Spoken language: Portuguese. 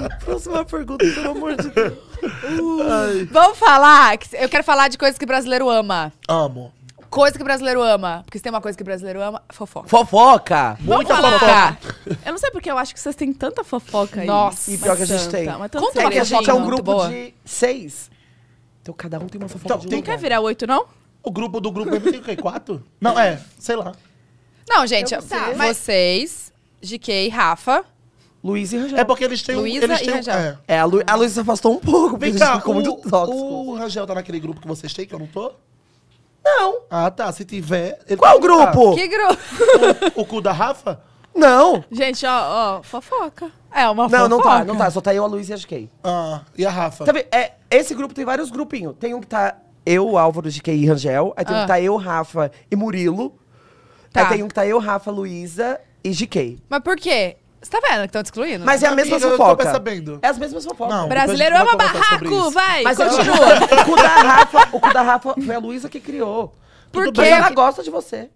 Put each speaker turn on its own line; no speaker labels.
Próxima pergunta, pelo amor de Deus. Uh, vamos falar. que Eu quero falar de coisas que brasileiro ama. Amo. Coisa que brasileiro ama. Porque se tem uma coisa que brasileiro ama, fofoca. Fofoca! Muita falar. fofoca! Eu não sei porque eu acho que vocês têm tanta fofoca aí. Nossa, E pior que a gente tanta, tem. mas Conta É que a gente é um é grupo de seis. Então cada um tem uma fofoca Então, de tem Não quer virar oito, não? O grupo do grupo é quatro? Não, é, sei lá. Não, gente, Eu- tá, mas- vocês, GK e Rafa, Luiz e Rangel. É porque eles têm Luísa um. Eles têm e um- Rangel. É, é a, Luísa se afastou um pouco, Vem cá, o, muito tóxico. o Rangel tá naquele grupo que vocês têm, que eu não tô? Não. Ah, tá. Se tiver. ele Qual grupo? Que grupo? O, o cu da Rafa? Não. Gente, ó, ó, fofoca. É uma fofoca. Não, não tá, não tá. Só tá eu, a Luísa e a GK. Ah, e a Rafa? Tá vendo? é, esse grupo tem vários grupinhos. Tem um que tá eu, Álvaro, GK e Rangel. Aí tem um que ah. tá eu, Rafa e Murilo. Tá. Aí tem um que tá eu, Rafa, Luísa e GK. Mas por quê? Você tá vendo que estão te excluindo? Mas é a mesma Amiga, eu tô fofoca. percebendo. É as mesmas fofocas. Não. Brasileiro ama uma barraco, vai, Mas é continua. o cu da Rafa, o cu da Rafa foi a Luísa que criou. Por Ela gosta de você.